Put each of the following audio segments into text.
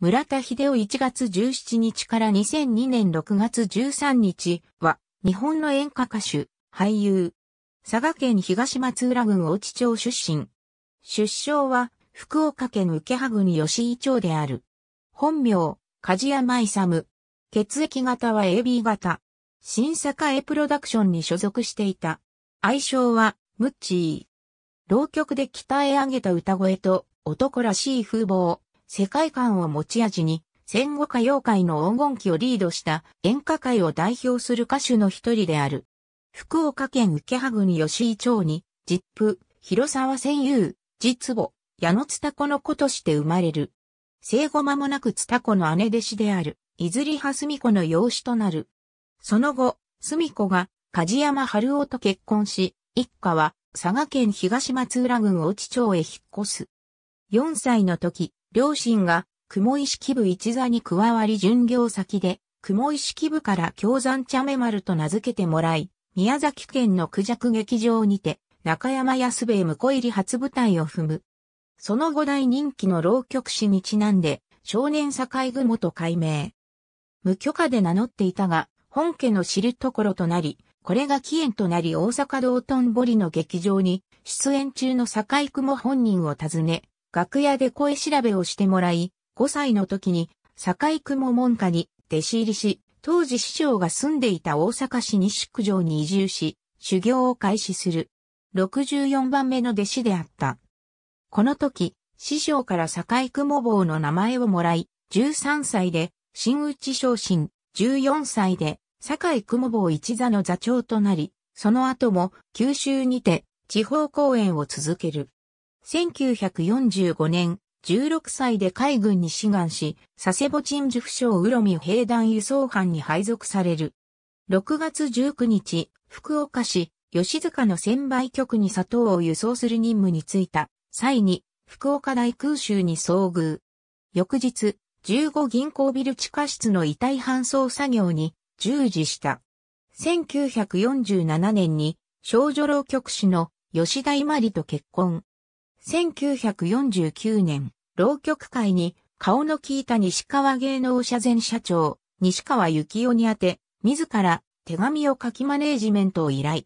村田秀夫1月17日から2002年6月13日は、日本の演歌歌手、俳優。佐賀県東松浦郡大地町出身。出生は、福岡県受羽郡吉井町である。本名、梶山勇。血液型は AB 型。新坂 A プロダクションに所属していた。愛称は、ムッチー。浪曲で鍛え上げた歌声と、男らしい風貌。世界観を持ち味に、戦後歌謡界の黄金期をリードした演歌界を代表する歌手の一人である。福岡県受羽郡吉井町に、ジップ、広沢千優、実母、矢野津た子の子として生まれる。生後間もなく津た子の姉弟子である、いずりはすみ子の養子となる。その後、すみ子が、梶山春夫と結婚し、一家は、佐賀県東松浦郡越町へ引っ越す。4歳の時、両親が雲石支部一座に加わり巡業先で、雲石支部から京山茶目丸と名付けてもらい、宮崎県の九弱劇場にて、中山安兵衛婿入り初舞台を踏む。その後大人気の浪曲師にちなんで、少年境雲と改名。無許可で名乗っていたが、本家の知るところとなり、これが起源となり大阪道頓堀の劇場に、出演中の境雲本人を訪ね、楽屋で声調べをしてもらい、5歳の時に、堺雲門下に弟子入りし、当時師匠が住んでいた大阪市西区城に移住し、修行を開始する。64番目の弟子であった。この時、師匠から堺雲坊の名前をもらい、13歳で、新内昇進、14歳で、堺雲坊一座の座長となり、その後も九州にて地方公演を続ける。1945年、16歳で海軍に志願し、佐世保鎮守府省浦見兵団輸送班に配属される。6月19日、福岡市、吉塚の専売局に砂糖を輸送する任務に就いた際に、福岡大空襲に遭遇。翌日、15銀行ビル地下室の遺体搬送作業に従事した。1947年に、少女老局士の吉田伊万里と結婚。1949年、浪曲会に顔の利いた西川芸能社前社長、西川幸雄に宛て、自ら手紙を書きマネージメントを依頼。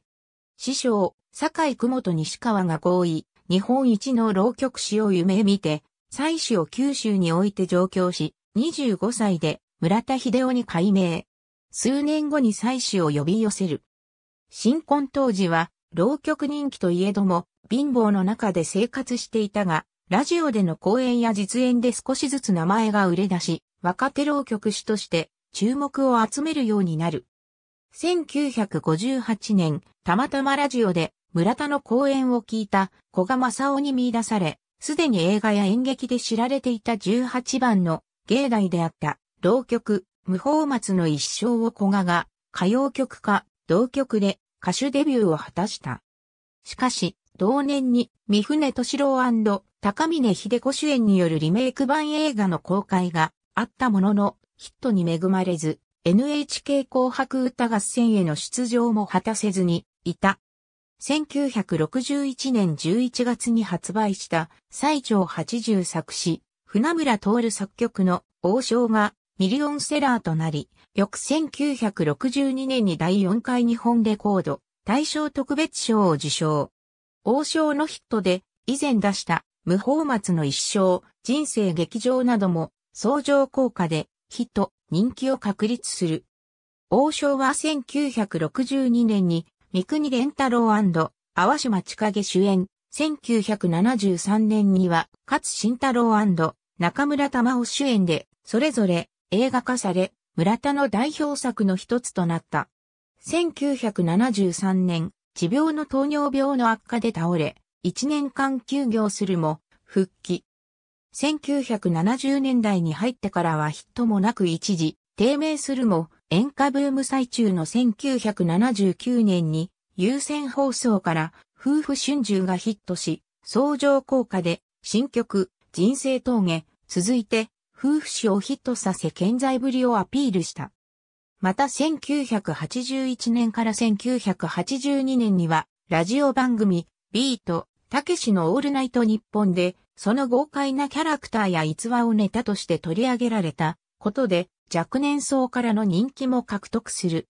師匠、酒井久本西川が合意、日本一の浪曲師を夢見て、妻子を九州に置いて上京し、25歳で村田秀夫に改名。数年後に妻子を呼び寄せる。新婚当時は浪曲人気といえども、貧乏の中で生活していたが、ラジオでの講演や実演で少しずつ名前が売れ出し、若手浪曲師として注目を集めるようになる。1958年、たまたまラジオで村田の講演を聞いた小賀正夫に見出され、すでに映画や演劇で知られていた18番の芸大であった浪曲、無法松の一生を小賀が歌謡曲か同曲で歌手デビューを果たした。しかし、同年に、三船敏郎高峰秀子主演によるリメイク版映画の公開があったものの、ヒットに恵まれず、NHK 紅白歌合戦への出場も果たせずにいた。1961年11月に発売した最長80作詞、船村徹作曲の王将がミリオンセラーとなり、翌1962年に第4回日本レコード大賞特別賞を受賞。王将のヒットで以前出した無法末の一生、人生劇場なども相乗効果でヒット、人気を確立する。王将は1962年に三国連太郎淡島千景主演、1973年には勝慎太郎中村玉緒主演で、それぞれ映画化され、村田の代表作の一つとなった。1973年、持病の糖尿病の悪化で倒れ、1年間休業するも、復帰。1970年代に入ってからはヒットもなく一時、低迷するも、演歌ブーム最中の1979年に、優先放送から夫婦春秋がヒットし、相乗効果で新曲、人生峠、続いて夫婦死をヒットさせ健在ぶりをアピールした。また1981年から1982年には、ラジオ番組、ビート、たけしのオールナイト日本で、その豪快なキャラクターや逸話をネタとして取り上げられたことで、若年層からの人気も獲得する。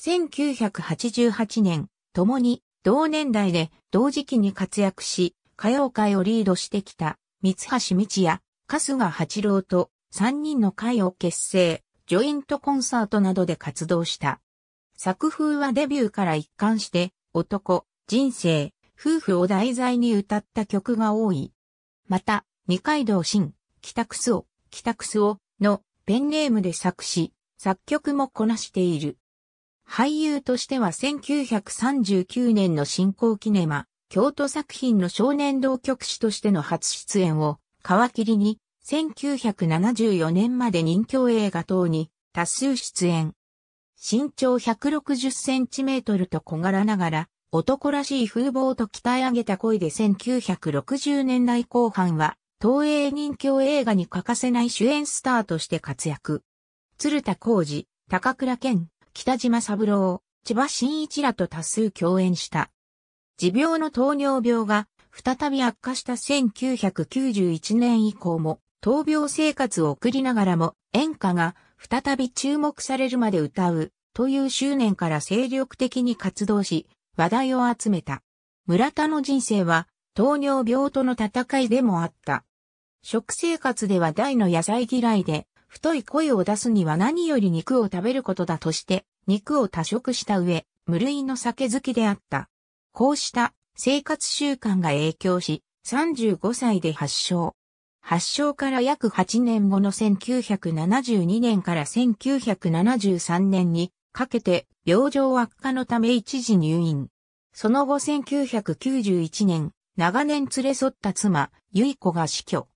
1988年、共に同年代で同時期に活躍し、歌謡界をリードしてきた、三橋道也、春日八郎と3人の会を結成、ジョイントコンサートなどで活動した。作風はデビューから一貫して、男、人生、夫婦を題材に歌った曲が多い。また、二階堂新、北クスオ、北クスオのペンネームで作詞、作曲もこなしている。俳優としては1939年の新興キネマ、京都作品の少年同曲師としての初出演を皮切りに、1974年まで任侠映画等に多数出演。身長160センチメートルと小柄ながら、男らしい風貌と鍛え上げた声で1960年代後半は、東映任侠映画に欠かせない主演スターとして活躍。鶴田浩二、高倉健、北島三郎、千葉真一らと多数共演した。持病の糖尿病が再び悪化した1991年以降も、闘病生活を送りながらも、演歌が再び注目されるまで歌う、という執念から精力的に活動し、話題を集めた。村田の人生は、糖尿病との戦いでもあった。食生活では大の野菜嫌いで、太い声を出すには何より肉を食べることだとして、肉を多食した上、無類の酒好きであった。こうした生活習慣が影響し、35歳で発症。発症から約8年後の1972年から1973年にかけて病状悪化のため一時入院。その後1991年、長年連れ添った妻、ゆい子が死去。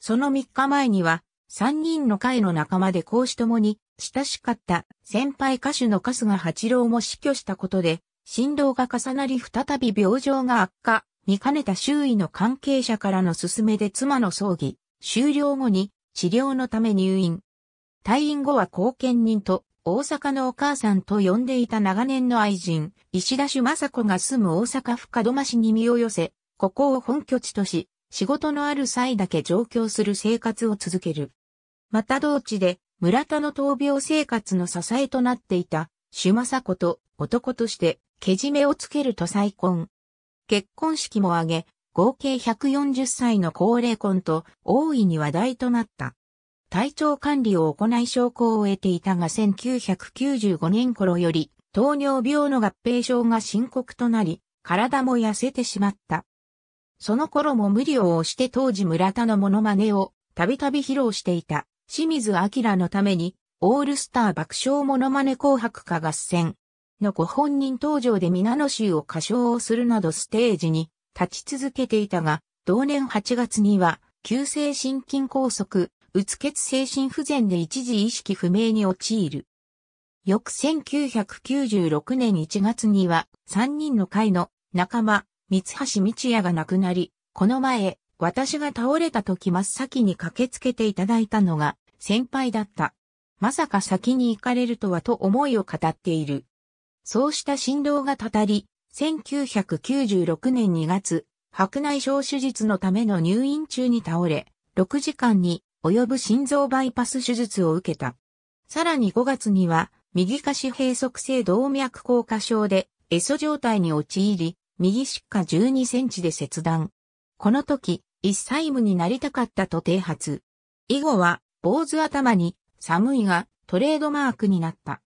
その3日前には、3人の会の仲間で講師ともに親しかった先輩歌手の春日八郎も死去したことで、振動が重なり再び病状が悪化、見かねた周囲の関係者からの勧めで妻の葬儀、終了後に治療のため入院。退院後は後見人と大阪のお母さんと呼んでいた長年の愛人、石田主正子が住む大阪府門真市に身を寄せ、ここを本拠地とし、仕事のある際だけ上京する生活を続ける。また同地で、村田の闘病生活の支えとなっていた、主雅子と男として、けじめをつけると再婚。結婚式も挙げ、合計140歳の高齢婚と大いに話題となった。体調管理を行い証拠を得ていたが1995年頃より糖尿病の合併症が深刻となり、体も痩せてしまった。その頃も無理を押して当時村田のモノマネをたびたび披露していた清水明のためにオールスター爆笑モノマネ紅白歌合戦のご本人登場で皆の衆を歌唱をするなどステージに立ち続けていたが、同年8月には、急性心筋梗塞、うつ血精神不全で一時意識不明に陥る。翌1996年1月には、3人の会の仲間、三橋道也が亡くなり、この前、私が倒れた時真っ先に駆けつけていただいたのが、先輩だった。まさか先に行かれるとはと思いを語っている。そうした振動がたたり、1996年2月、白内障手術のための入院中に倒れ、6時間に及ぶ心臓バイパス手術を受けた。さらに5月には、右下肢閉塞性動脈硬化症で、エソ状態に陥り、右疾患12センチで切断。この時、一歳無になりたかったと提発。以後は、坊主頭に、寒いが、トレードマークになった。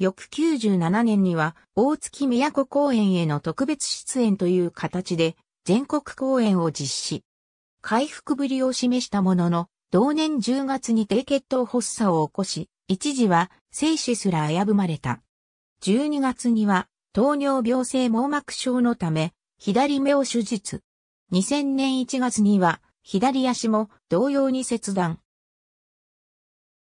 翌97年には、大月都公演への特別出演という形で、全国公演を実施。回復ぶりを示したものの、同年10月に低血糖発作を起こし、一時は生死すら危ぶまれた。12月には、糖尿病性網膜症のため、左目を手術。2000年1月には、左足も同様に切断。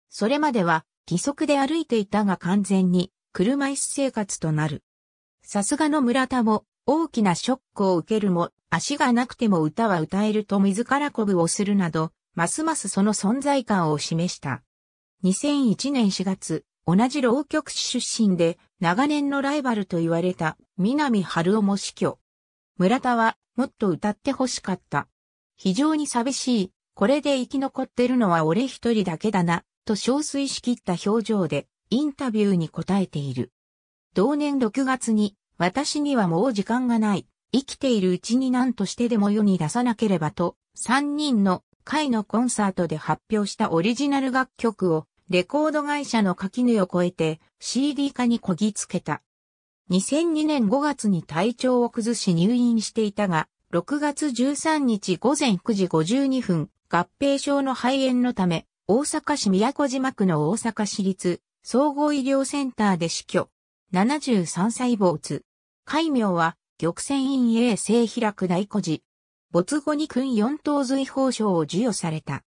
それまでは義足で歩いていたが完全に車椅子生活となる。さすがの村田も大きなショックを受けるも足がなくても歌は歌えると自ら鼓舞をするなど、ますますその存在感を示した。2001年4月、同じ浪曲師出身で長年のライバルと言われた南春夫も死去。村田はもっと歌って欲しかった。非常に寂しい。これで生き残ってるのは俺一人だけだな。と憔悴しきった表情で、インタビューに答えている。同年6月に、私にはもう時間がない。生きているうちに何としてでも世に出さなければと、3人の会のコンサートで発表したオリジナル楽曲を、レコード会社の垣根を越えて CD 化にこぎつけた。2002年5月に体調を崩し入院していたが、6月13日午前9時52分、合併症の肺炎のため、大阪市都島区の大阪市立総合医療センターで死去。73歳没。戒名は、玉泉院永世開く大孤児。没後に君四等随法賞を授与された。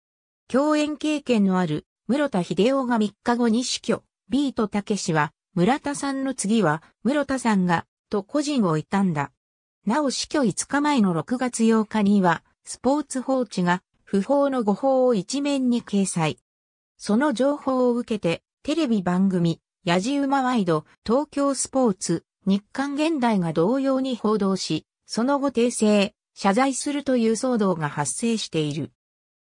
共演経験のある室田秀夫が3日後に死去。ビートたけしは、村田さんの次は、室田さんが、と個人を悼んだ。なお死去5日前の6月8日には、スポーツ報知が不法の誤報を一面に掲載。その情報を受けて、テレビ番組、ヤジウマワイド、東京スポーツ、日刊現代が同様に報道し、その後訂正、謝罪するという騒動が発生している。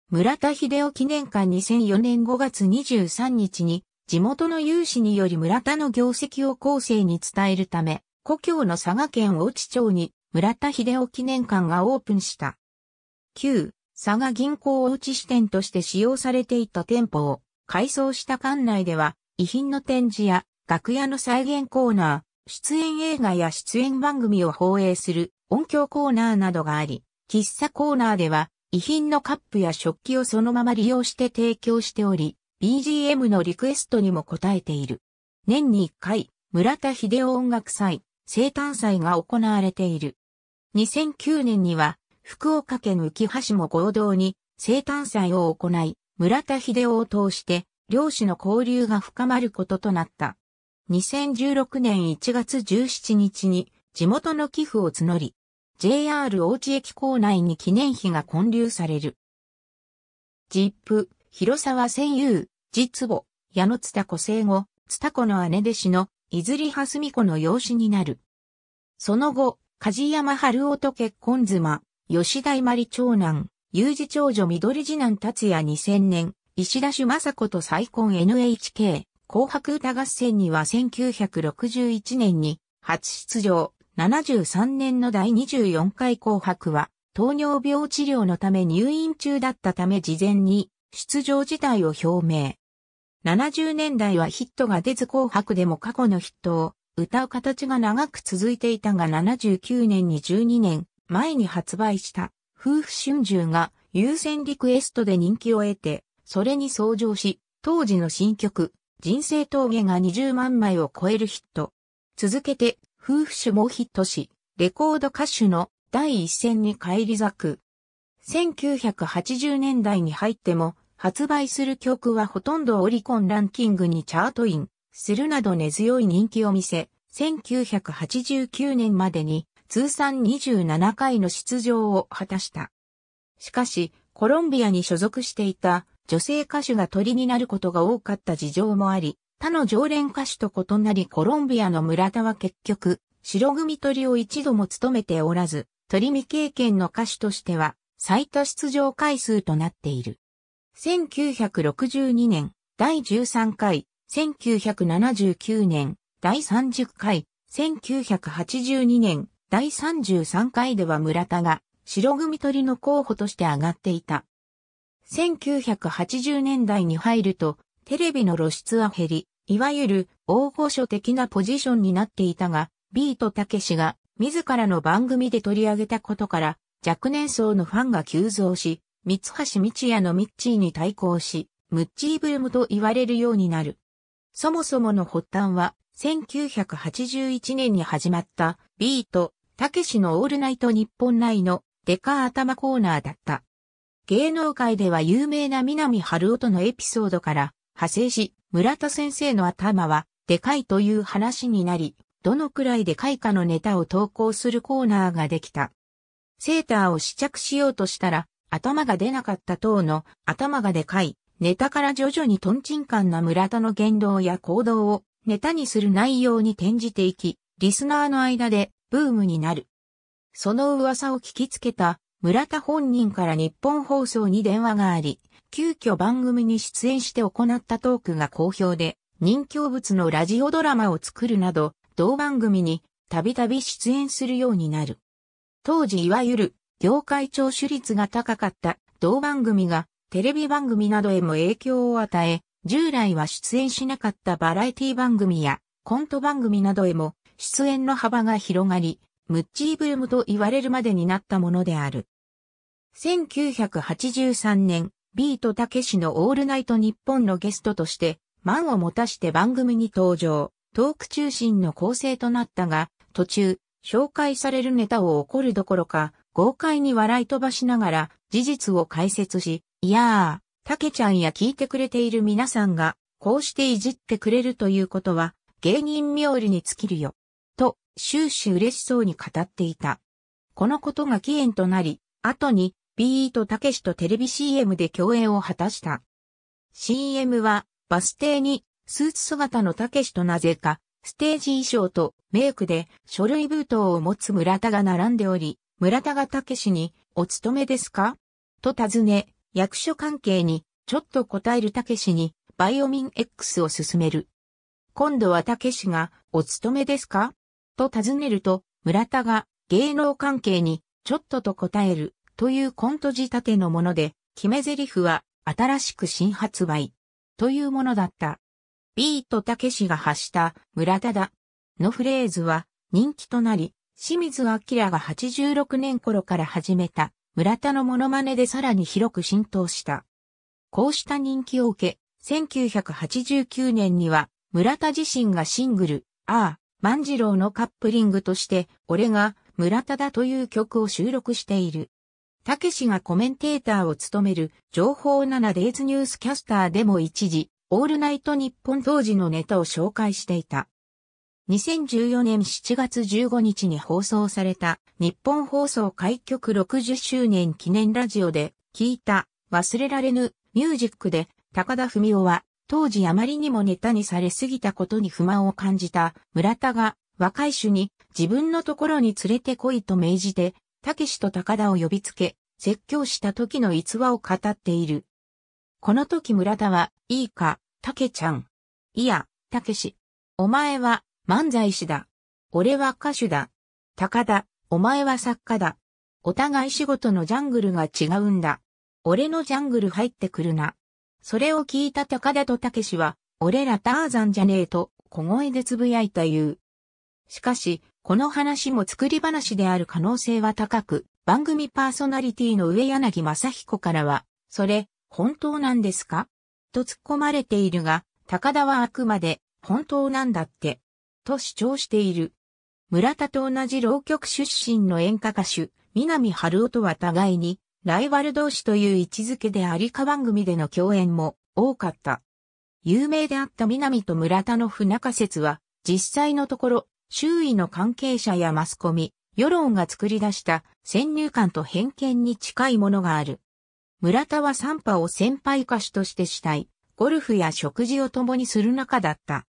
村田秀夫記念館2004年5月23日に、地元の有志により村田の業績を後世に伝えるため、故郷の佐賀県大地町に村田秀夫記念館がオープンした。9、佐賀銀行大内支店として使用されていた店舗を改装した館内では、遺品の展示や楽屋の再現コーナー、出演映画や出演番組を放映する音響コーナーなどがあり、喫茶コーナーでは遺品のカップや食器をそのまま利用して提供しており、BGM のリクエストにも応えている。年に1回、村田秀夫音楽祭、生誕祭が行われている。2009年には、福岡県浮橋も合同に生誕祭を行い、村田秀夫を通して漁師の交流が深まることとなった。2016年1月17日に地元の寄付を募り、JR 大地駅構内に記念碑が建立される。ジップ、広沢千優、実母、矢野津田子生後、津田子の姉弟子のいずりはすみ子の養子になる。その後、梶山春夫と結婚妻、吉田伊万里長男、有事長女緑次男達也2000年、石田朱雅子と再婚 NHK、紅白歌合戦には1961年に初出場、73年の第24回紅白は、糖尿病治療のため入院中だったため事前に出場自体を表明。70年代はヒットが出ず紅白でも過去のヒットを歌う形が長く続いていたが79年に12年、前に発売した夫婦春秋が優先リクエストで人気を得て、それに相乗し、当時の新曲、人生峠が20万枚を超えるヒット。続けて、夫婦種もヒットし、レコード歌手の第一線に返り咲く。1980年代に入っても、発売する曲はほとんどオリコンランキングにチャートインするなど根強い人気を見せ、1989年までに通算27回の出場を果たした。しかし、コロンビアに所属していた女性歌手が鳥になることが多かった事情もあり、他の常連歌手と異なりコロンビアの村田は結局、白組鳥を一度も務めておらず、鳥見経験の歌手としては最多出場回数となっている。1962年第13回、1979年第30回、1982年第33回では村田が白組取りの候補として上がっていた。1980年代に入ると、テレビの露出は減り、いわゆる大御所的なポジションになっていたが、ビートたけしが自らの番組で取り上げたことから、若年層のファンが急増し、三橋道也のミッチーに対抗し、ムッチーブームと言われるようになる。そもそもの発端は、1981年に始まったビートたけしのオールナイト日本内のデカ頭コーナーだった。芸能界では有名な南春夫とのエピソードから派生し、村田先生の頭はでかいという話になり、どのくらいでかいかのネタを投稿するコーナーができた。セーターを試着しようとしたら、頭が出なかった等の頭がでかい、ネタから徐々にトンチンカンな村田の言動や行動をネタにする内容に転じていき、リスナーの間でブームになる。その噂を聞きつけた村田本人から日本放送に電話があり、急遽番組に出演して行ったトークが好評で、人気物のラジオドラマを作るなど、同番組にたびたび出演するようになる。当時いわゆる業界聴取率が高かった同番組がテレビ番組などへも影響を与え、従来は出演しなかったバラエティ番組やコント番組などへも出演の幅が広がり、ムッチーブームと言われるまでになったものである。1983年、ビートたけしのオールナイト日本のゲストとして、満を持たして番組に登場、トーク中心の構成となったが、途中、紹介されるネタを怒るどころか、豪快に笑い飛ばしながら、事実を解説し、いやー、たけちゃんや聞いてくれている皆さんが、こうしていじってくれるということは、芸人冥利に尽きるよ。終始嬉しそうに語っていた。このことが起源となり、後に、ビートたけしとテレビ CM で共演を果たした。CM は、バス停に、スーツ姿のたけしとなぜか、ステージ衣装とメイクで書類封筒を持つ村田が並んでおり、村田がたけしに、お勤めですかと尋ね、役所関係に、ちょっと答えるたけしに、バイオミン X を勧める。今度はたけしが、お勤めですかと尋ねると、村田が芸能関係にちょっとと答えるというコント仕立てのもので、決め台詞は新しく新発売というものだった。ビートたけしが発した村田だのフレーズは人気となり、清水明が86年頃から始めた村田のモノマネでさらに広く浸透した。こうした人気を受け、1989年には村田自身がシングル、ああ、万次郎のカップリングとして、俺が村田だという曲を収録している。たけしがコメンテーターを務める情報 7days ニュースキャスターでも一時、オールナイト日本当時のネタを紹介していた。2014年7月15日に放送された日本放送開局60周年記念ラジオで聞いた忘れられぬミュージックで高田文夫は当時あまりにもネタにされすぎたことに不満を感じた村田が若い種に自分のところに連れて来いと命じて、武と高田を呼びつけ、説教した時の逸話を語っている。この時村田は、いいか、武ちゃん。いや、武お前は漫才師だ。俺は歌手だ。高田、お前は作家だ。お互い仕事のジャングルが違うんだ。俺のジャングル入ってくるな。それを聞いた高田と武士は、俺らターザンじゃねえと、小声で呟いた言う。しかし、この話も作り話である可能性は高く、番組パーソナリティの上柳正彦からは、それ、本当なんですかと突っ込まれているが、高田はあくまで、本当なんだって、と主張している。村田と同じ浪曲出身の演歌歌手、南春夫とは互いに、ライバル同士という位置づけでありか番組での共演も多かった。有名であった南と村田の不仲説は、実際のところ、周囲の関係者やマスコミ、世論が作り出した先入観と偏見に近いものがある。村田は三波を先輩歌手としてしたい、ゴルフや食事を共にする仲だった。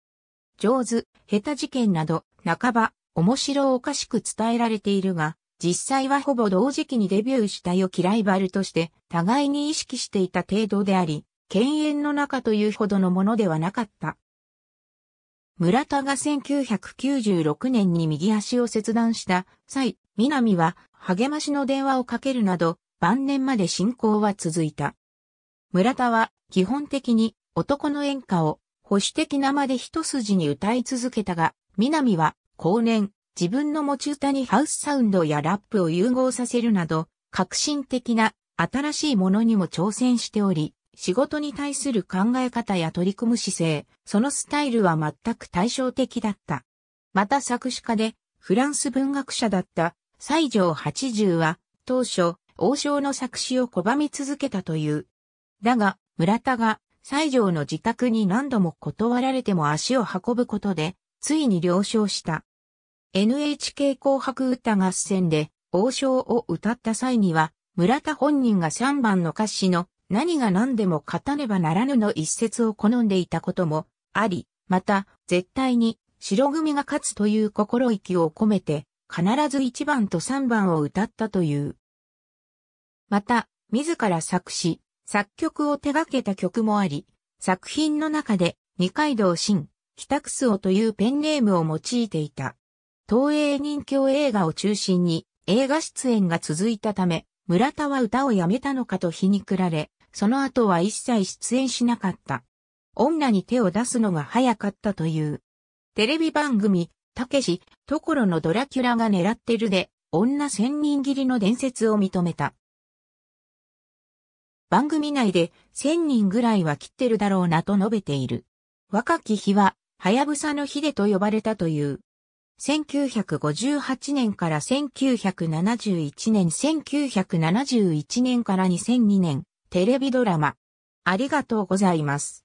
上手、下手事件など、半ば、面白おかしく伝えられているが、実際はほぼ同時期にデビューした良きライバルとして互いに意識していた程度であり、犬猿の中というほどのものではなかった。村田が1996年に右足を切断した際、南は励ましの電話をかけるなど、晩年まで進行は続いた。村田は基本的に男の演歌を保守的なまで一筋に歌い続けたが、南は後年自分の持ち歌にハウスサウンドやラップを融合させるなど、革新的な新しいものにも挑戦しており、仕事に対する考え方や取り組む姿勢、そのスタイルは全く対照的だった。また作詞家で、フランス文学者だった西条八十は、当初、王将の作詞を拒み続けたという。だが、村田が西条の自宅に何度も断られても足を運ぶことで、ついに了承した。NHK 紅白歌合戦で王将を歌った際には、村田本人が3番の歌詞の何が何でも勝たねばならぬの一節を好んでいたこともあり、また、絶対に白組が勝つという心意気を込めて、必ず1番と3番を歌ったという。また、自ら作詞、作曲を手掛けた曲もあり、作品の中で、二階堂新、北クスというペンネームを用いていた。東映任侠映画を中心に映画出演が続いたため、村田は歌をやめたのかと皮肉られ、その後は一切出演しなかった。女に手を出すのが早かったという。テレビ番組、たけし、ところのドラキュラが狙ってるで、女千人斬りの伝説を認めた。番組内で千人ぐらいは切ってるだろうなと述べている。若き日は、はやぶさの日でと呼ばれたという。1958年から1971年、1971年から2002年、テレビドラマ。ありがとうございます。